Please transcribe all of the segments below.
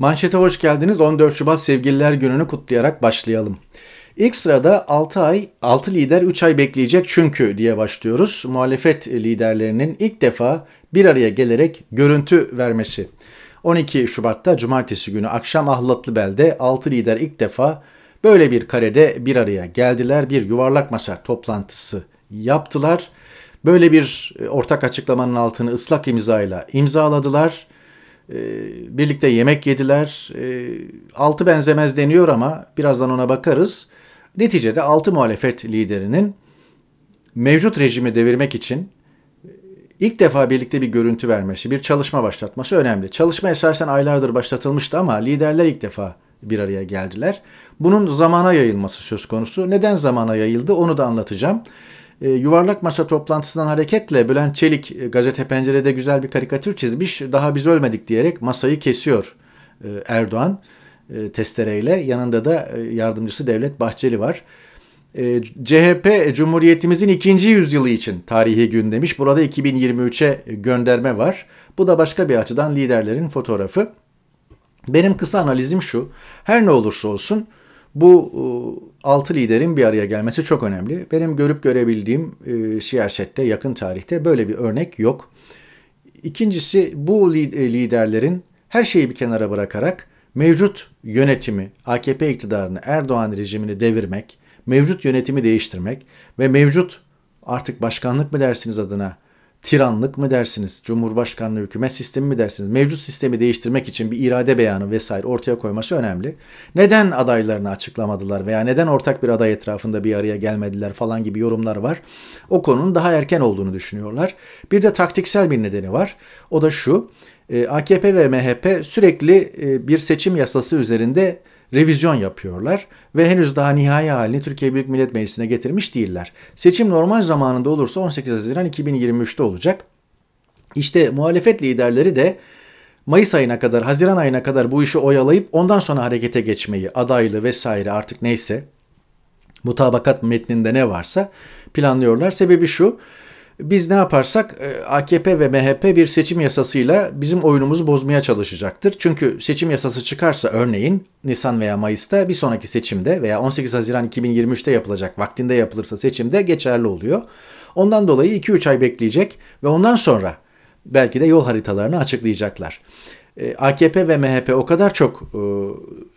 Manşete hoş geldiniz. 14 Şubat Sevgililer Günü'nü kutlayarak başlayalım. İlk sırada 6 ay 6 lider 3 ay bekleyecek çünkü diye başlıyoruz. Muhalefet liderlerinin ilk defa bir araya gelerek görüntü vermesi. 12 Şubat'ta cumartesi günü akşam ahlatlı belde 6 lider ilk defa böyle bir karede bir araya geldiler. Bir yuvarlak masa toplantısı yaptılar. Böyle bir ortak açıklamanın altını ıslak imzayla imzaladılar ee, birlikte yemek yediler. Ee, altı benzemez deniyor ama birazdan ona bakarız. Neticede altı muhalefet liderinin mevcut rejimi devirmek için e, ilk defa birlikte bir görüntü vermesi, bir çalışma başlatması önemli. Çalışma esasen aylardır başlatılmıştı ama liderler ilk defa bir araya geldiler. Bunun zamana yayılması söz konusu. Neden zamana yayıldı onu da anlatacağım. E, yuvarlak masa toplantısından hareketle Bülent Çelik e, gazete pencerede güzel bir karikatür çizmiş. Daha biz ölmedik diyerek masayı kesiyor e, Erdoğan testereyle. Yanında da yardımcısı Devlet Bahçeli var. CHP Cumhuriyetimizin ikinci yüzyılı için tarihi gün demiş. Burada 2023'e gönderme var. Bu da başka bir açıdan liderlerin fotoğrafı. Benim kısa analizim şu. Her ne olursa olsun bu altı liderin bir araya gelmesi çok önemli. Benim görüp görebildiğim e, siyasette yakın tarihte böyle bir örnek yok. İkincisi bu e, liderlerin her şeyi bir kenara bırakarak mevcut yönetimi, AKP iktidarını, Erdoğan rejimini devirmek, mevcut yönetimi değiştirmek ve mevcut artık başkanlık mı dersiniz adına tiranlık mı dersiniz? Cumhurbaşkanlığı hükümet sistemi mi dersiniz? Mevcut sistemi değiştirmek için bir irade beyanı vesaire ortaya koyması önemli. Neden adaylarını açıklamadılar veya neden ortak bir aday etrafında bir araya gelmediler falan gibi yorumlar var. O konunun daha erken olduğunu düşünüyorlar. Bir de taktiksel bir nedeni var. O da şu. E, AKP ve MHP sürekli e, bir seçim yasası üzerinde revizyon yapıyorlar ve henüz daha nihai halini Türkiye Büyük Millet Meclisi'ne getirmiş değiller. Seçim normal zamanında olursa 18 Haziran 2023'te olacak. İşte muhalefet liderleri de Mayıs ayına kadar, Haziran ayına kadar bu işi oyalayıp ondan sonra harekete geçmeyi, adaylı vesaire artık neyse mutabakat metninde ne varsa planlıyorlar. Sebebi şu, biz ne yaparsak e, AKP ve MHP bir seçim yasasıyla bizim oyunumuzu bozmaya çalışacaktır. Çünkü seçim yasası çıkarsa örneğin Nisan veya Mayıs'ta bir sonraki seçimde veya 18 Haziran 2023'te yapılacak vaktinde yapılırsa seçimde geçerli oluyor. Ondan dolayı 2-3 ay bekleyecek ve ondan sonra belki de yol haritalarını açıklayacaklar. E, AKP ve MHP o kadar çok e,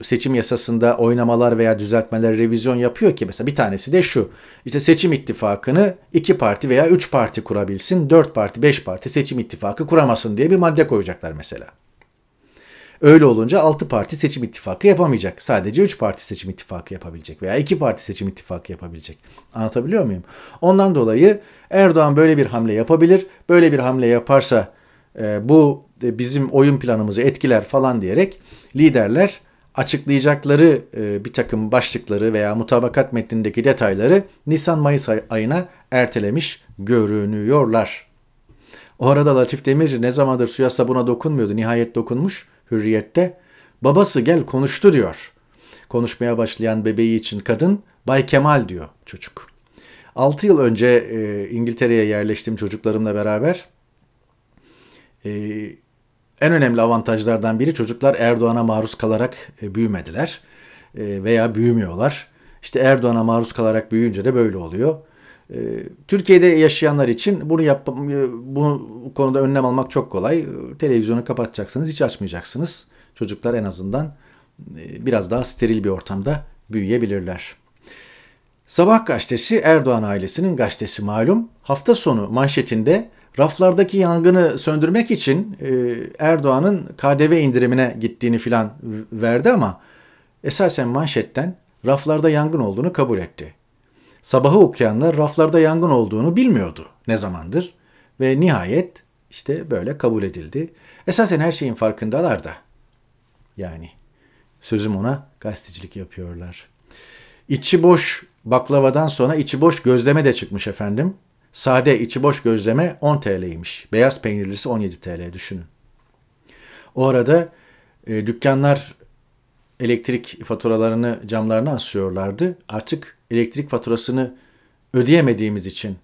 seçim yasasında oynamalar veya düzeltmeler, revizyon yapıyor ki mesela bir tanesi de şu. İşte seçim ittifakını iki parti veya üç parti kurabilsin, dört parti, beş parti seçim ittifakı kuramasın diye bir madde koyacaklar mesela. Öyle olunca altı parti seçim ittifakı yapamayacak. Sadece üç parti seçim ittifakı yapabilecek veya iki parti seçim ittifakı yapabilecek. Anlatabiliyor muyum? Ondan dolayı Erdoğan böyle bir hamle yapabilir. Böyle bir hamle yaparsa e, bu bizim oyun planımızı etkiler falan diyerek liderler açıklayacakları e, bir takım başlıkları veya mutabakat metnindeki detayları Nisan-Mayıs ayına ertelemiş görünüyorlar. O arada Latif Demirci ne zamandır suya sabuna dokunmuyordu. Nihayet dokunmuş hürriyette. Babası gel konuştu diyor. Konuşmaya başlayan bebeği için kadın Bay Kemal diyor çocuk. 6 yıl önce e, İngiltere'ye yerleştim çocuklarımla beraber. E, en önemli avantajlardan biri çocuklar Erdoğan'a maruz kalarak e, büyümediler e, veya büyümüyorlar. İşte Erdoğan'a maruz kalarak büyüyünce de böyle oluyor. E, Türkiye'de yaşayanlar için bunu yap, bunu bu konuda önlem almak çok kolay. Televizyonu kapatacaksınız, hiç açmayacaksınız. Çocuklar en azından biraz daha steril bir ortamda büyüyebilirler. Sabah gazetesi Erdoğan ailesinin gazetesi malum. Hafta sonu manşetinde raflardaki yangını söndürmek için e, Erdoğan'ın KDV indirimine gittiğini filan verdi ama esasen manşetten raflarda yangın olduğunu kabul etti. Sabahı okuyanlar raflarda yangın olduğunu bilmiyordu ne zamandır ve nihayet işte böyle kabul edildi. Esasen her şeyin farkındalar da. Yani sözüm ona gazetecilik yapıyorlar. İçi boş baklavadan sonra içi boş gözleme de çıkmış efendim. Sade içi boş gözleme 10 TL'ymiş. Beyaz peynirlisi 17 TL düşünün. O arada e, dükkanlar elektrik faturalarını camlarına asıyorlardı. Artık elektrik faturasını ödeyemediğimiz için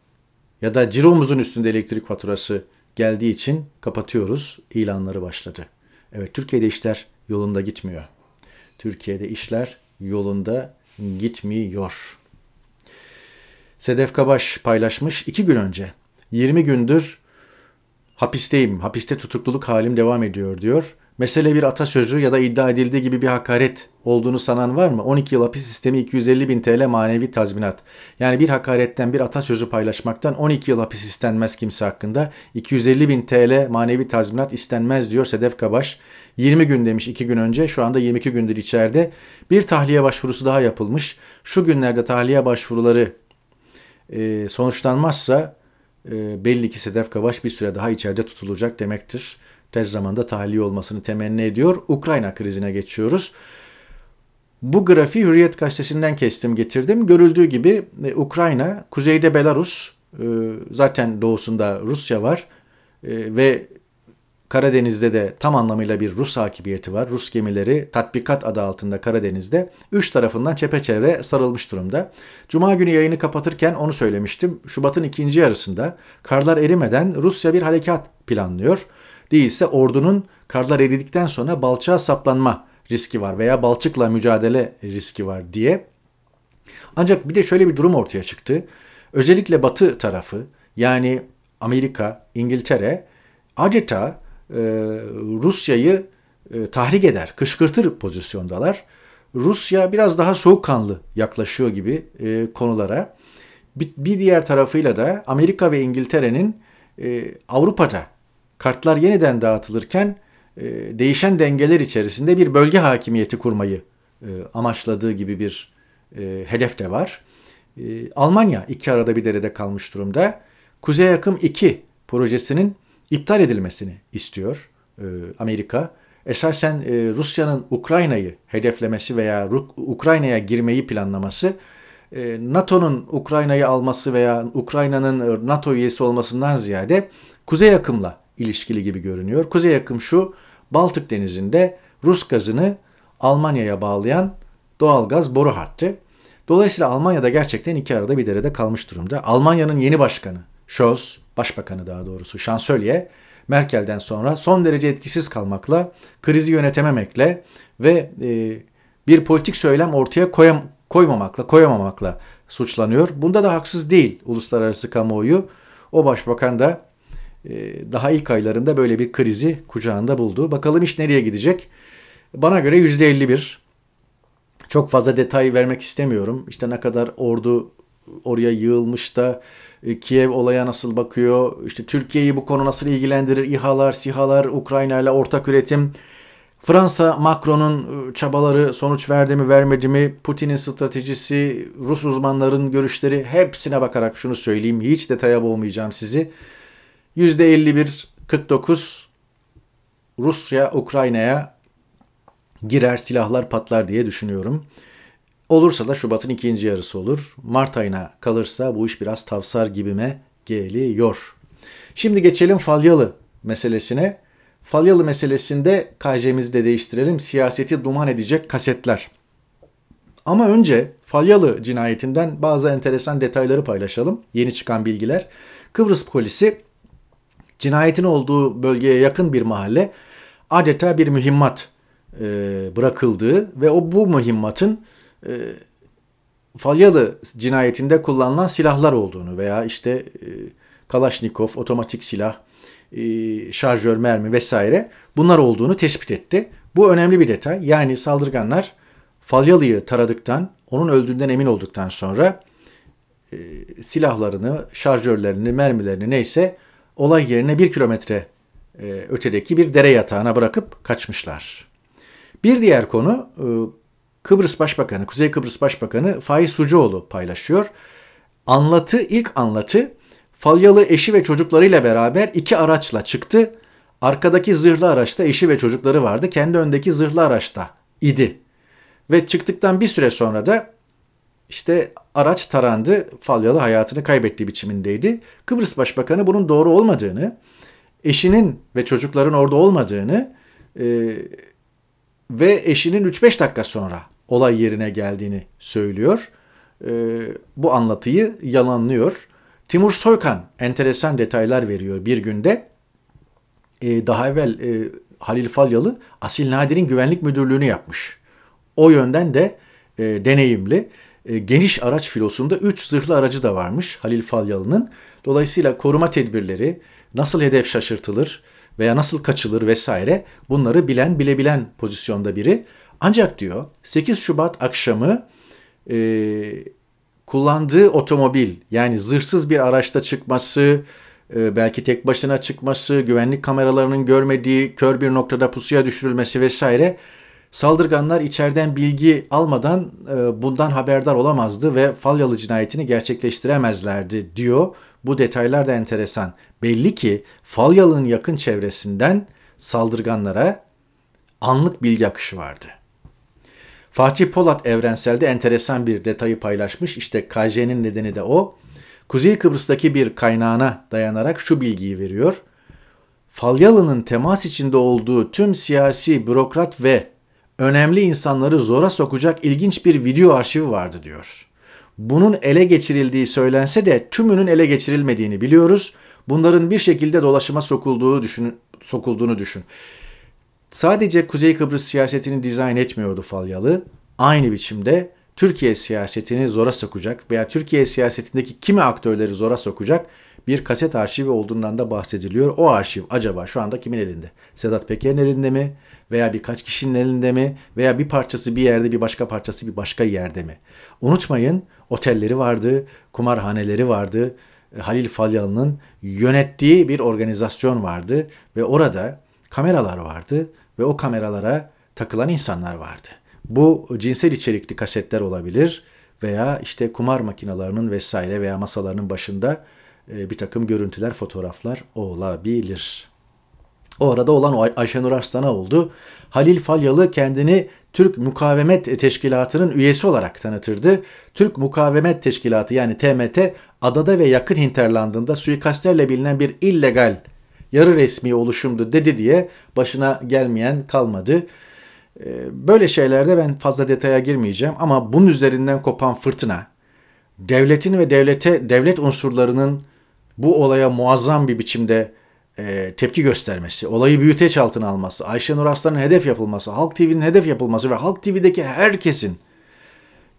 ya da ciromuzun üstünde elektrik faturası geldiği için kapatıyoruz. İlanları başladı. Evet Türkiye'de işler yolunda gitmiyor. Türkiye'de işler yolunda gitmiyor. Sedef Kabaş paylaşmış iki gün önce. 20 gündür hapisteyim, hapiste tutukluluk halim devam ediyor diyor. Mesele bir atasözü ya da iddia edildiği gibi bir hakaret olduğunu sanan var mı? 12 yıl hapis sistemi 250 bin TL manevi tazminat. Yani bir hakaretten bir atasözü paylaşmaktan 12 yıl hapis istenmez kimse hakkında. 250 bin TL manevi tazminat istenmez diyor Sedef Kabaş. 20 gün demiş 2 gün önce şu anda 22 gündür içeride. Bir tahliye başvurusu daha yapılmış. Şu günlerde tahliye başvuruları e, sonuçlanmazsa e, belli ki Sedef Kavaş bir süre daha içeride tutulacak demektir. Tez zamanda tahliye olmasını temenni ediyor. Ukrayna krizine geçiyoruz. Bu grafiği Hürriyet gazetesinden kestim getirdim. Görüldüğü gibi e, Ukrayna, kuzeyde Belarus, e, zaten doğusunda Rusya var e, ve Karadeniz'de de tam anlamıyla bir Rus hakimiyeti var. Rus gemileri tatbikat adı altında Karadeniz'de üç tarafından çepeçevre sarılmış durumda. Cuma günü yayını kapatırken onu söylemiştim. Şubat'ın ikinci yarısında karlar erimeden Rusya bir harekat planlıyor. Değilse ordunun karlar eridikten sonra balçağa saplanma riski var veya balçıkla mücadele riski var diye. Ancak bir de şöyle bir durum ortaya çıktı. Özellikle Batı tarafı yani Amerika, İngiltere adeta e, Rusya'yı e, tahrik eder, kışkırtır pozisyondalar. Rusya biraz daha soğukkanlı yaklaşıyor gibi e, konulara. Bir diğer tarafıyla da Amerika ve İngiltere'nin Avrupa'da kartlar yeniden dağıtılırken değişen dengeler içerisinde bir bölge hakimiyeti kurmayı amaçladığı gibi bir hedef de var. Almanya iki arada bir derede kalmış durumda. Kuzey Akım 2 projesinin iptal edilmesini istiyor e, Amerika. Esasen e, Rusya'nın Ukrayna'yı hedeflemesi veya Ukrayna'ya girmeyi planlaması e, NATO'nun Ukrayna'yı alması veya Ukrayna'nın NATO üyesi olmasından ziyade Kuzey Akım'la ilişkili gibi görünüyor. Kuzey Akım şu Baltık Denizi'nde Rus gazını Almanya'ya bağlayan doğalgaz boru hattı. Dolayısıyla Almanya'da gerçekten iki arada bir derede kalmış durumda. Almanya'nın yeni başkanı Scholz Başbakanı daha doğrusu şansölye Merkel'den sonra son derece etkisiz kalmakla, krizi yönetememekle ve e, bir politik söylem ortaya koyam koymamakla, koyamamakla suçlanıyor. Bunda da haksız değil uluslararası kamuoyu. O başbakan da e, daha ilk aylarında böyle bir krizi kucağında buldu. Bakalım iş nereye gidecek? Bana göre %51. Çok fazla detay vermek istemiyorum. İşte ne kadar ordu oraya yığılmış da e, Kiev olaya nasıl bakıyor? İşte Türkiye'yi bu konu nasıl ilgilendirir? İHA'lar, SİHA'lar, Ukrayna ile ortak üretim. Fransa Macron'un e, çabaları sonuç verdi mi vermedi mi? Putin'in stratejisi, Rus uzmanların görüşleri hepsine bakarak şunu söyleyeyim. Hiç detaya boğmayacağım sizi. %51-49 Rusya Ukrayna'ya girer silahlar patlar diye düşünüyorum. Olursa da Şubat'ın ikinci yarısı olur. Mart ayına kalırsa bu iş biraz tavsar gibime geliyor. Şimdi geçelim Falyalı meselesine. Falyalı meselesinde KJ'mizi de değiştirelim. Siyaseti duman edecek kasetler. Ama önce Falyalı cinayetinden bazı enteresan detayları paylaşalım. Yeni çıkan bilgiler. Kıbrıs polisi cinayetin olduğu bölgeye yakın bir mahalle adeta bir mühimmat e, bırakıldığı ve o bu mühimmatın e, Falyalı cinayetinde kullanılan silahlar olduğunu veya işte e, Kalaşnikov, otomatik silah, e, şarjör mermi vesaire bunlar olduğunu tespit etti. Bu önemli bir detay. Yani saldırganlar Falyalı'yı taradıktan, onun öldüğünden emin olduktan sonra e, silahlarını, şarjörlerini, mermilerini neyse olay yerine bir kilometre e, ötedeki bir dere yatağına bırakıp kaçmışlar. Bir diğer konu e, Kıbrıs Başbakanı, Kuzey Kıbrıs Başbakanı Faiz Sucuoğlu paylaşıyor. Anlatı, ilk anlatı Falyalı eşi ve çocuklarıyla beraber iki araçla çıktı. Arkadaki zırhlı araçta eşi ve çocukları vardı. Kendi öndeki zırhlı araçta idi. Ve çıktıktan bir süre sonra da işte araç tarandı. Falyalı hayatını kaybettiği biçimindeydi. Kıbrıs Başbakanı bunun doğru olmadığını, eşinin ve çocukların orada olmadığını, e, ve eşinin 3-5 dakika sonra olay yerine geldiğini söylüyor. E, bu anlatıyı yalanlıyor. Timur Soykan enteresan detaylar veriyor bir günde. E, daha evvel e, Halil Falyalı Asil Nadir'in güvenlik müdürlüğünü yapmış. O yönden de e, deneyimli. E, geniş araç filosunda 3 zırhlı aracı da varmış Halil Falyalı'nın. Dolayısıyla koruma tedbirleri, nasıl hedef şaşırtılır, veya nasıl kaçılır vesaire bunları bilen bilebilen pozisyonda biri. Ancak diyor 8 Şubat akşamı e, kullandığı otomobil yani zırhsız bir araçta çıkması, e, belki tek başına çıkması, güvenlik kameralarının görmediği kör bir noktada pusuya düşürülmesi vesaire saldırganlar içeriden bilgi almadan e, bundan haberdar olamazdı ve Falyalı cinayetini gerçekleştiremezlerdi diyor. Bu detaylar da enteresan. Belli ki Falyalı'nın yakın çevresinden saldırganlara anlık bilgi akışı vardı. Fatih Polat evrenselde enteresan bir detayı paylaşmış. İşte KJ'nin nedeni de o. Kuzey Kıbrıs'taki bir kaynağına dayanarak şu bilgiyi veriyor. Falyalı'nın temas içinde olduğu tüm siyasi, bürokrat ve önemli insanları zora sokacak ilginç bir video arşivi vardı diyor bunun ele geçirildiği söylense de tümünün ele geçirilmediğini biliyoruz. Bunların bir şekilde dolaşıma sokulduğu düşün, sokulduğunu düşün. Sadece Kuzey Kıbrıs siyasetini dizayn etmiyordu Falyalı. Aynı biçimde Türkiye siyasetini zora sokacak veya Türkiye siyasetindeki kimi aktörleri zora sokacak bir kaset arşivi olduğundan da bahsediliyor. O arşiv acaba şu anda kimin elinde? Sedat Peker'in elinde mi? veya birkaç kişinin elinde mi veya bir parçası bir yerde bir başka parçası bir başka yerde mi? Unutmayın otelleri vardı, kumarhaneleri vardı. E, Halil Falyalı'nın yönettiği bir organizasyon vardı ve orada kameralar vardı ve o kameralara takılan insanlar vardı. Bu cinsel içerikli kasetler olabilir veya işte kumar makinalarının vesaire veya masalarının başında e, bir takım görüntüler, fotoğraflar olabilir. O arada olan o Ayşenur Arslan'a oldu. Halil Falyalı kendini Türk Mukavemet Teşkilatı'nın üyesi olarak tanıtırdı. Türk Mukavemet Teşkilatı yani TMT adada ve yakın hinterlandında suikastlerle bilinen bir illegal yarı resmi oluşumdu dedi diye başına gelmeyen kalmadı. Ee, böyle şeylerde ben fazla detaya girmeyeceğim ama bunun üzerinden kopan fırtına devletin ve devlete devlet unsurlarının bu olaya muazzam bir biçimde e, tepki göstermesi, olayı büyüteç altına alması, Ayşe Nur Aslan'ın hedef yapılması, Halk TV'nin hedef yapılması ve Halk TV'deki herkesin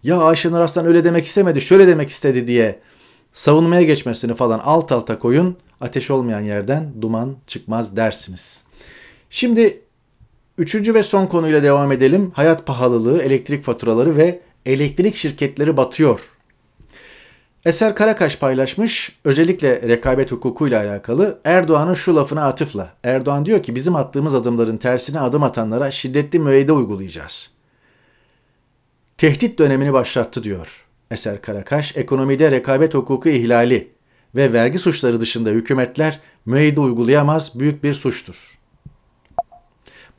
ya Ayşe Nur Aslan öyle demek istemedi, şöyle demek istedi diye savunmaya geçmesini falan alt alta koyun. Ateş olmayan yerden duman çıkmaz dersiniz. Şimdi üçüncü ve son konuyla devam edelim. Hayat pahalılığı, elektrik faturaları ve elektrik şirketleri batıyor Eser Karakaş paylaşmış özellikle rekabet hukukuyla alakalı Erdoğan'ın şu lafına atıfla. Erdoğan diyor ki bizim attığımız adımların tersine adım atanlara şiddetli müeyyide uygulayacağız. Tehdit dönemini başlattı diyor. Eser Karakaş ekonomide rekabet hukuku ihlali ve vergi suçları dışında hükümetler müeyyide uygulayamaz büyük bir suçtur.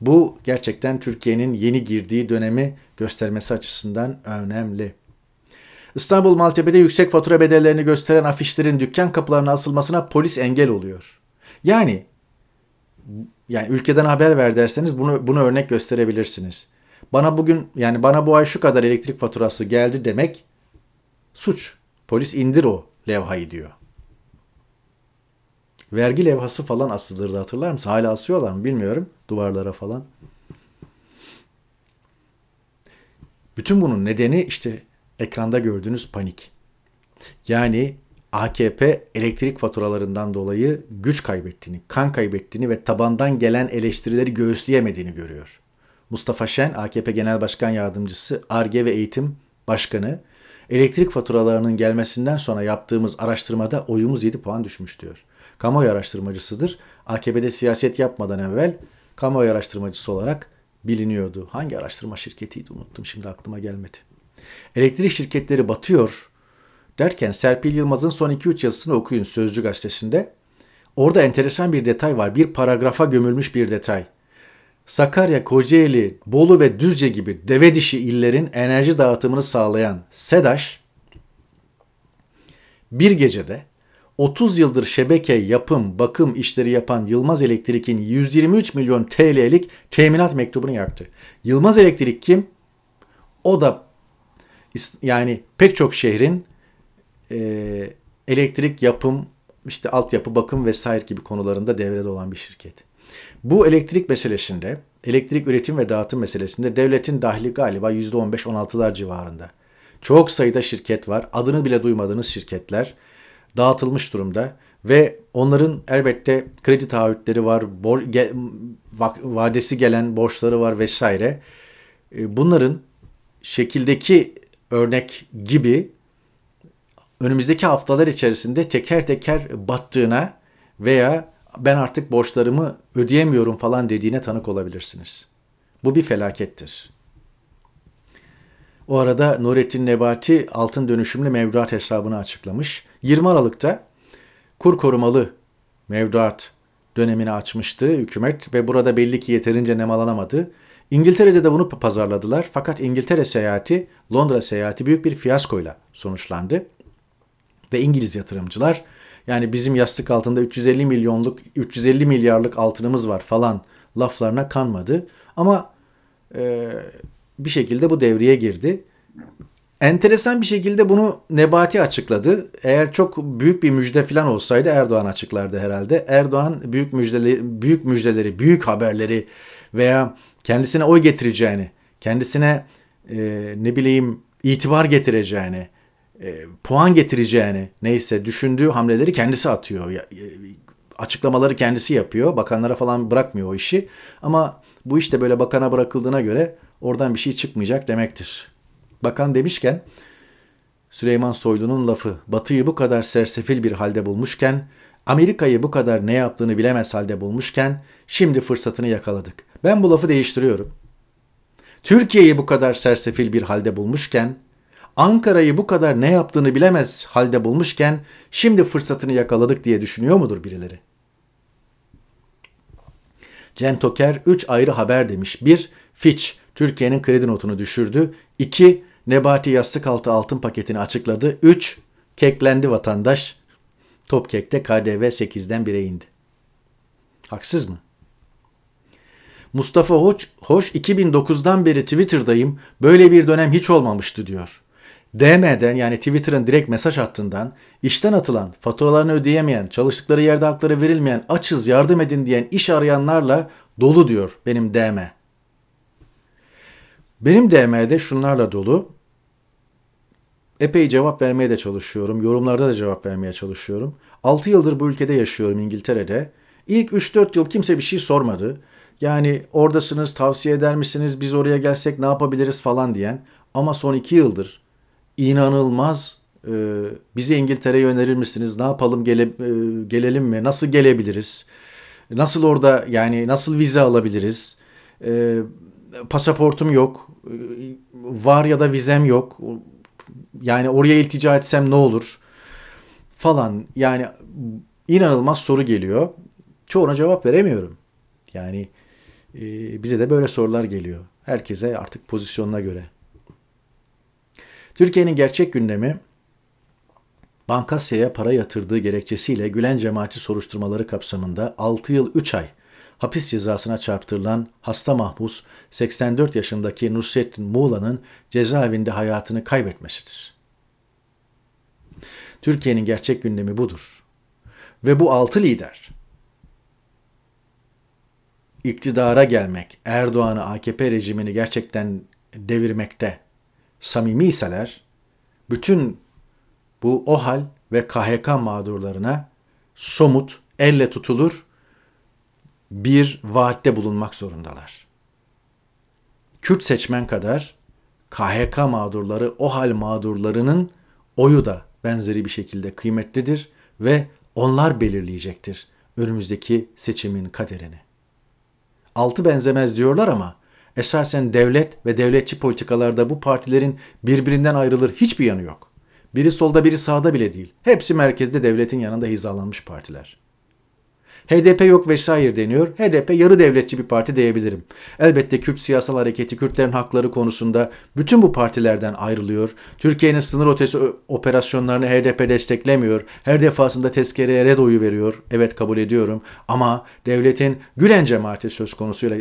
Bu gerçekten Türkiye'nin yeni girdiği dönemi göstermesi açısından önemli. İstanbul Maltepe'de yüksek fatura bedellerini gösteren afişlerin dükkan kapılarına asılmasına polis engel oluyor. Yani yani ülkeden haber ver derseniz bunu bunu örnek gösterebilirsiniz. Bana bugün yani bana bu ay şu kadar elektrik faturası geldi demek suç. Polis indir o levhayı diyor. Vergi levhası falan asılırdı hatırlar mısın? Hala asıyorlar mı bilmiyorum duvarlara falan. Bütün bunun nedeni işte ekranda gördüğünüz panik. Yani AKP elektrik faturalarından dolayı güç kaybettiğini, kan kaybettiğini ve tabandan gelen eleştirileri göğüsleyemediğini görüyor. Mustafa Şen, AKP Genel Başkan Yardımcısı, ARGE ve Eğitim Başkanı, elektrik faturalarının gelmesinden sonra yaptığımız araştırmada oyumuz 7 puan düşmüş diyor. Kamuoyu araştırmacısıdır. AKP'de siyaset yapmadan evvel kamuoyu araştırmacısı olarak biliniyordu. Hangi araştırma şirketiydi unuttum şimdi aklıma gelmedi. Elektrik şirketleri batıyor derken Serpil Yılmaz'ın son 2-3 yazısını okuyun Sözcü Gazetesi'nde. Orada enteresan bir detay var. Bir paragrafa gömülmüş bir detay. Sakarya, Kocaeli, Bolu ve Düzce gibi deve dişi illerin enerji dağıtımını sağlayan SEDAŞ bir gecede 30 yıldır şebeke, yapım, bakım işleri yapan Yılmaz Elektrik'in 123 milyon TL'lik teminat mektubunu yaktı. Yılmaz Elektrik kim? O da yani pek çok şehrin e, elektrik yapım, işte altyapı bakım vesaire gibi konularında devrede olan bir şirket. Bu elektrik meselesinde, elektrik üretim ve dağıtım meselesinde devletin dahili galiba %15-16'lar civarında. Çok sayıda şirket var. Adını bile duymadığınız şirketler dağıtılmış durumda ve onların elbette kredi taahhütleri var, bor, ge, va, vadesi gelen borçları var vesaire. E, bunların şekildeki örnek gibi önümüzdeki haftalar içerisinde teker teker battığına veya ben artık borçlarımı ödeyemiyorum falan dediğine tanık olabilirsiniz. Bu bir felakettir. O arada Nurettin Nebati altın dönüşümlü mevduat hesabını açıklamış. 20 Aralık'ta kur korumalı mevduat dönemini açmıştı hükümet ve burada belli ki yeterince nemalanamadı. İngiltere'de de bunu pazarladılar fakat İngiltere seyahati, Londra seyahati büyük bir fiyaskoyla sonuçlandı. Ve İngiliz yatırımcılar yani bizim yastık altında 350 milyonluk, 350 milyarlık altınımız var falan laflarına kanmadı. Ama e, bir şekilde bu devreye girdi. Enteresan bir şekilde bunu Nebati açıkladı. Eğer çok büyük bir müjde falan olsaydı Erdoğan açıklardı herhalde. Erdoğan büyük müjdeleri, büyük müjdeleri, büyük haberleri veya kendisine oy getireceğini, kendisine e, ne bileyim itibar getireceğini, e, puan getireceğini neyse düşündüğü hamleleri kendisi atıyor. e, açıklamaları kendisi yapıyor. Bakanlara falan bırakmıyor o işi. Ama bu işte böyle bakana bırakıldığına göre oradan bir şey çıkmayacak demektir. Bakan demişken Süleyman Soylu'nun lafı Batı'yı bu kadar sersefil bir halde bulmuşken, Amerika'yı bu kadar ne yaptığını bilemez halde bulmuşken şimdi fırsatını yakaladık. Ben bu lafı değiştiriyorum. Türkiye'yi bu kadar sersefil bir halde bulmuşken, Ankara'yı bu kadar ne yaptığını bilemez halde bulmuşken şimdi fırsatını yakaladık diye düşünüyor mudur birileri? Cem Toker 3 ayrı haber demiş. 1. Fitch Türkiye'nin kredi notunu düşürdü. 2. Nebati yastık altı altın paketini açıkladı. 3. Keklendi vatandaş. Topkek'te KDV 8'den 1'e indi. Haksız mı? Mustafa Hoç, Hoş 2009'dan beri Twitter'dayım. Böyle bir dönem hiç olmamıştı diyor. DM'den yani Twitter'ın direkt mesaj hattından işten atılan, faturalarını ödeyemeyen, çalıştıkları yerde hakları verilmeyen, açız yardım edin diyen iş arayanlarla dolu diyor benim DM. Benim DM'de şunlarla dolu. Epey cevap vermeye de çalışıyorum. Yorumlarda da cevap vermeye çalışıyorum. 6 yıldır bu ülkede yaşıyorum İngiltere'de. İlk 3-4 yıl kimse bir şey sormadı. Yani oradasınız tavsiye eder misiniz biz oraya gelsek ne yapabiliriz falan diyen ama son iki yıldır inanılmaz e, bizi İngiltere'ye önerir misiniz ne yapalım gele, e, gelelim mi nasıl gelebiliriz nasıl orada yani nasıl vize alabiliriz e, pasaportum yok e, var ya da vizem yok yani oraya iltica etsem ne olur falan yani inanılmaz soru geliyor çoğuna cevap veremiyorum yani ee, bize de böyle sorular geliyor. Herkese artık pozisyonuna göre. Türkiye'nin gerçek gündemi Bankasya'ya para yatırdığı gerekçesiyle Gülen cemaati soruşturmaları kapsamında 6 yıl 3 ay hapis cezasına çarptırılan hasta mahpus 84 yaşındaki Nusrettin Muğla'nın cezaevinde hayatını kaybetmesidir. Türkiye'nin gerçek gündemi budur. Ve bu altı lider iktidara gelmek, Erdoğan'ı, AKP rejimini gerçekten devirmekte samimi iseler, bütün bu OHAL ve KHK mağdurlarına somut, elle tutulur bir vaatte bulunmak zorundalar. Kürt seçmen kadar KHK mağdurları, OHAL mağdurlarının oyu da benzeri bir şekilde kıymetlidir ve onlar belirleyecektir önümüzdeki seçimin kaderini altı benzemez diyorlar ama esasen devlet ve devletçi politikalarda bu partilerin birbirinden ayrılır hiçbir yanı yok. Biri solda biri sağda bile değil. Hepsi merkezde devletin yanında hizalanmış partiler. HDP yok vesaire deniyor. HDP yarı devletçi bir parti diyebilirim. Elbette Kürt siyasal hareketi Kürtlerin hakları konusunda bütün bu partilerden ayrılıyor. Türkiye'nin sınır ötesi operasyonlarını HDP desteklemiyor. Her defasında tezkereye red oyu veriyor. Evet kabul ediyorum. Ama devletin Gülen cemaati söz konusuyla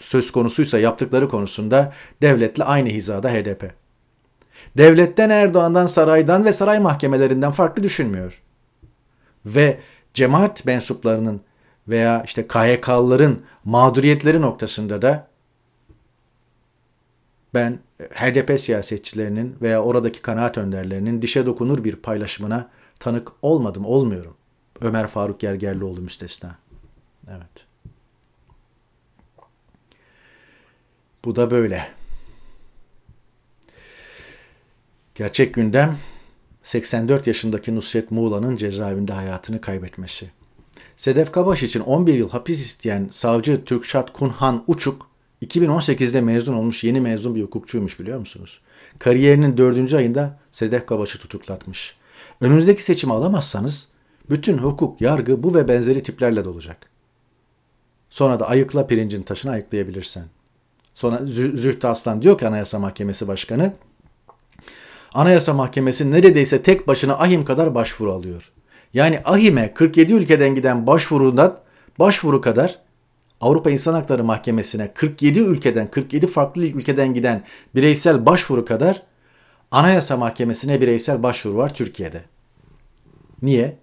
söz konusuysa yaptıkları konusunda devletle aynı hizada HDP. Devletten Erdoğan'dan saraydan ve saray mahkemelerinden farklı düşünmüyor. Ve cemaat mensuplarının veya işte KYK'lıların mağduriyetleri noktasında da ben HDP siyasetçilerinin veya oradaki kanaat önderlerinin dişe dokunur bir paylaşımına tanık olmadım, olmuyorum. Ömer Faruk Yergerlioğlu müstesna. Evet. Bu da böyle. Gerçek gündem 84 yaşındaki Nusret Muğla'nın cezaevinde hayatını kaybetmesi. Sedef Kabaş için 11 yıl hapis isteyen savcı Türkşat Kunhan Uçuk 2018'de mezun olmuş yeni mezun bir hukukçuymuş biliyor musunuz? Kariyerinin 4. ayında Sedef Kabaş'ı tutuklatmış. Önümüzdeki seçimi alamazsanız bütün hukuk, yargı bu ve benzeri tiplerle dolacak. Sonra da ayıkla pirincin taşını ayıklayabilirsen. Sonra Zühtü Aslan diyor ki Anayasa Mahkemesi Başkanı Anayasa Mahkemesi neredeyse tek başına ahim kadar başvuru alıyor. Yani ahime 47 ülkeden giden başvurudan başvuru kadar Avrupa İnsan Hakları Mahkemesi'ne 47 ülkeden 47 farklı ülkeden giden bireysel başvuru kadar Anayasa Mahkemesi'ne bireysel başvuru var Türkiye'de. Niye?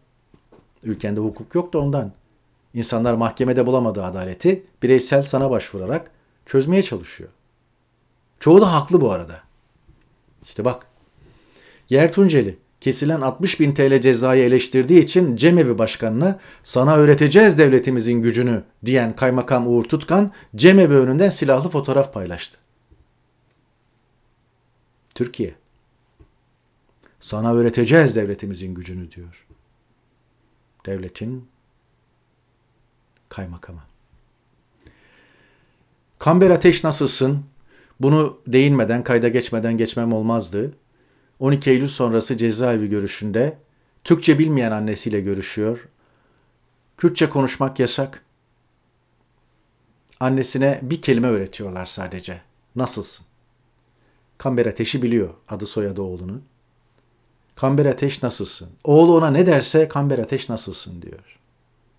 Ülkende hukuk yok da ondan. İnsanlar mahkemede bulamadığı adaleti bireysel sana başvurarak çözmeye çalışıyor. Çoğu da haklı bu arada. İşte bak Yertunceli kesilen 60 bin TL cezayı eleştirdiği için Cemevi Başkanı'na sana öğreteceğiz devletimizin gücünü diyen Kaymakam Uğur Tutkan Cemevi önünden silahlı fotoğraf paylaştı. Türkiye sana öğreteceğiz devletimizin gücünü diyor. Devletin kaymakamı. Kamber Ateş nasılsın? Bunu değinmeden, kayda geçmeden geçmem olmazdı. 12 Eylül sonrası cezaevi görüşünde Türkçe bilmeyen annesiyle görüşüyor. Kürtçe konuşmak yasak. Annesine bir kelime öğretiyorlar sadece. Nasılsın? Kamber Ateş'i biliyor adı soyadı oğlunun. Kamber Ateş nasılsın? Oğlu ona ne derse Kamber Ateş nasılsın diyor.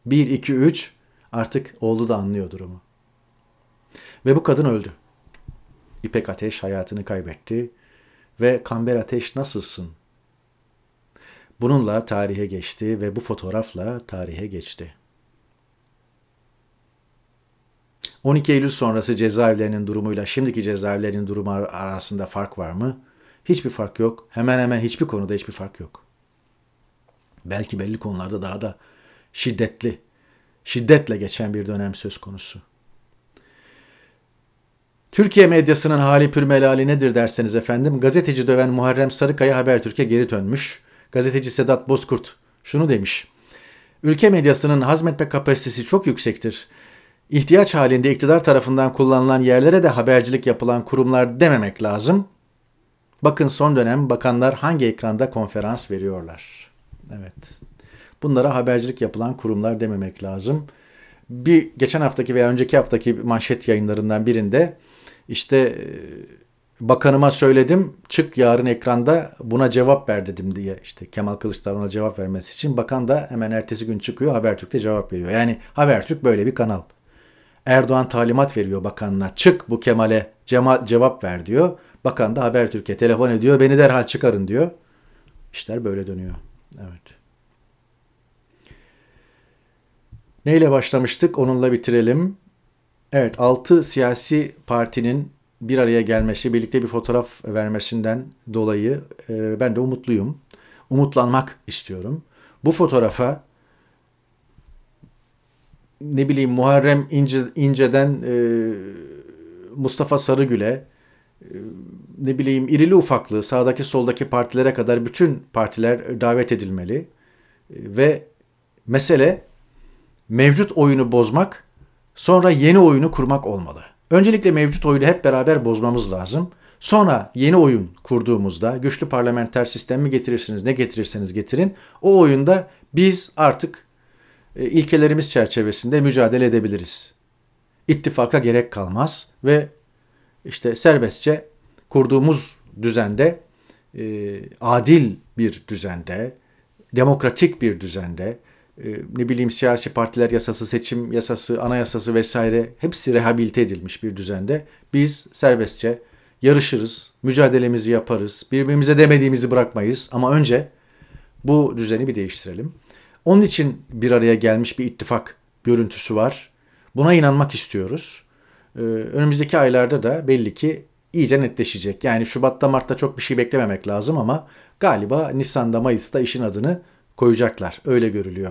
1, 2, 3 artık oğlu da anlıyor durumu. Ve bu kadın öldü. İpek Ateş hayatını kaybetti ve Kamber Ateş nasılsın? Bununla tarihe geçti ve bu fotoğrafla tarihe geçti. 12 Eylül sonrası cezaevlerinin durumuyla şimdiki cezaevlerinin durumu arasında fark var mı? Hiçbir fark yok. Hemen hemen hiçbir konuda hiçbir fark yok. Belki belli konularda daha da şiddetli, şiddetle geçen bir dönem söz konusu. Türkiye medyasının hali pürmelali nedir derseniz efendim gazeteci döven Muharrem Sarıkaya Habertürk'e geri dönmüş. Gazeteci Sedat Bozkurt şunu demiş. Ülke medyasının hazmetme kapasitesi çok yüksektir. İhtiyaç halinde iktidar tarafından kullanılan yerlere de habercilik yapılan kurumlar dememek lazım. Bakın son dönem bakanlar hangi ekranda konferans veriyorlar. Evet. Bunlara habercilik yapılan kurumlar dememek lazım. Bir geçen haftaki veya önceki haftaki manşet yayınlarından birinde işte e, bakanıma söyledim çık yarın ekranda buna cevap ver dedim diye işte Kemal Kılıçdaroğlu'na cevap vermesi için bakan da hemen ertesi gün çıkıyor Habertürk'te cevap veriyor. Yani Habertürk böyle bir kanal. Erdoğan talimat veriyor bakanına çık bu Kemal'e Cemal cevap ver diyor. Bakan da Habertürk'e telefon ediyor beni derhal çıkarın diyor. İşler böyle dönüyor. Evet. Neyle başlamıştık onunla bitirelim. Evet 6 siyasi partinin bir araya gelmesi, birlikte bir fotoğraf vermesinden dolayı e, ben de umutluyum. Umutlanmak istiyorum. Bu fotoğrafa ne bileyim Muharrem İnce, İnce'den e, Mustafa Sarıgül'e e, ne bileyim irili ufaklı sağdaki soldaki partilere kadar bütün partiler davet edilmeli. E, ve mesele mevcut oyunu bozmak Sonra yeni oyunu kurmak olmalı. Öncelikle mevcut oyunu hep beraber bozmamız lazım. Sonra yeni oyun kurduğumuzda güçlü parlamenter sistem mi getirirsiniz ne getirirseniz getirin. O oyunda biz artık e, ilkelerimiz çerçevesinde mücadele edebiliriz. İttifaka gerek kalmaz ve işte serbestçe kurduğumuz düzende e, adil bir düzende, demokratik bir düzende, e, ne bileyim siyasi partiler yasası, seçim yasası, anayasası vesaire hepsi rehabilite edilmiş bir düzende. Biz serbestçe yarışırız, mücadelemizi yaparız, birbirimize demediğimizi bırakmayız ama önce bu düzeni bir değiştirelim. Onun için bir araya gelmiş bir ittifak görüntüsü var. Buna inanmak istiyoruz. E, önümüzdeki aylarda da belli ki iyice netleşecek. Yani Şubat'ta Mart'ta çok bir şey beklememek lazım ama galiba Nisan'da Mayıs'ta işin adını koyacaklar. Öyle görülüyor.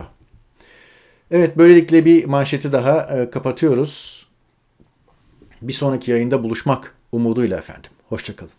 Evet böylelikle bir manşeti daha e, kapatıyoruz. Bir sonraki yayında buluşmak umuduyla efendim. Hoşçakalın.